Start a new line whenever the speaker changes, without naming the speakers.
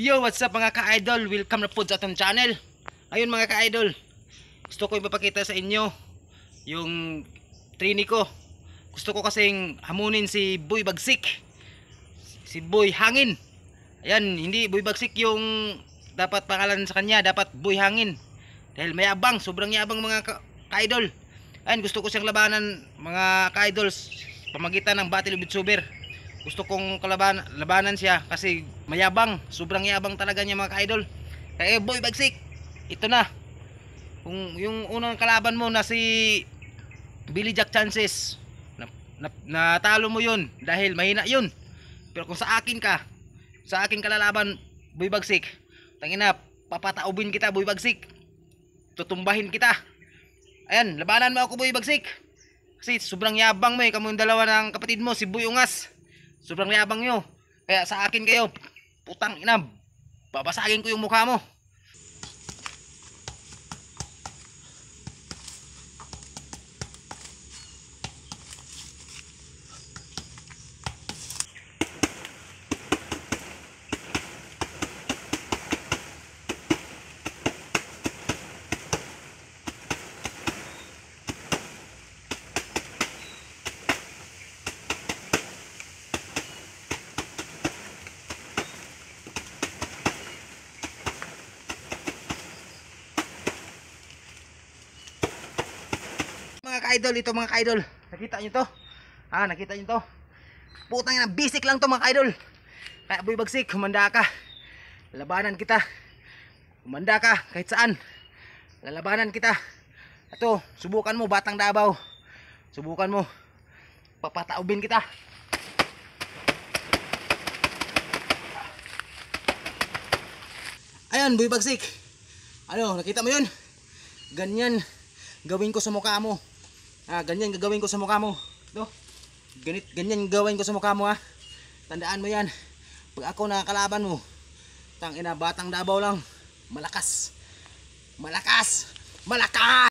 Yo, what's up mga ka-idol? Welcome na po sa ating channel. Ayun mga ka-idol, gusto ko ipapakita sa inyo yung trini ko. Gusto ko kasing hamunin si Boy Bagsik. Si Boy Hangin. Ayan, hindi Boy Bagsik yung dapat pangalan sa kanya, dapat Boy Hangin. Dahil mayabang, sobrang yabang mga ka-idol. Ayun, gusto ko siyang labanan mga ka-idols pamagitan ng Battle of Bitsuber gusto kong kalaban labanan siya kasi mayabang sobrang yabang talaga niya mga ka-idol kaya eh, boy bagsik ito na kung yung unang kalaban mo na si Billy Jack Chances na, na, natalo mo yun dahil mahina yun pero kung sa akin ka sa akin kalalaban boy bagsik tangina papataubin kita boy bagsik tutumbahin kita ayan labanan mo ako boy bagsik kasi sobrang yabang mo eh kamo yung dalawa ng kapatid mo si Boy Ungas Sobrang yabang nyo. Kaya sa akin kayo, putang ina, babasagin ko yung mukha mo. idol ito mga idol Nakita nyo to? Ah, nakita nyo to? Putang ina, basic lang to mga idol Kaya boy bagsik, humanda ka. Labanan kita. Humanda ka kahit saan. Lalabanan kita. Ito, subukan mo batang dabaw. Subukan mo. Papataubin kita. Ayan, boy bagsik. Ano, nakita mo 'yun? Ganyan gawin ko sa mukha mo. Ah, ganyan gagawin ko sa mukha mo. Do. Ganit, ganyan gagawin ko sa mukha mo ha. Ah. Tandaan mo 'yan. Pag ako na nakakalaban mo, tang ina batang dabaw lang. Malakas. Malakas. Malakas.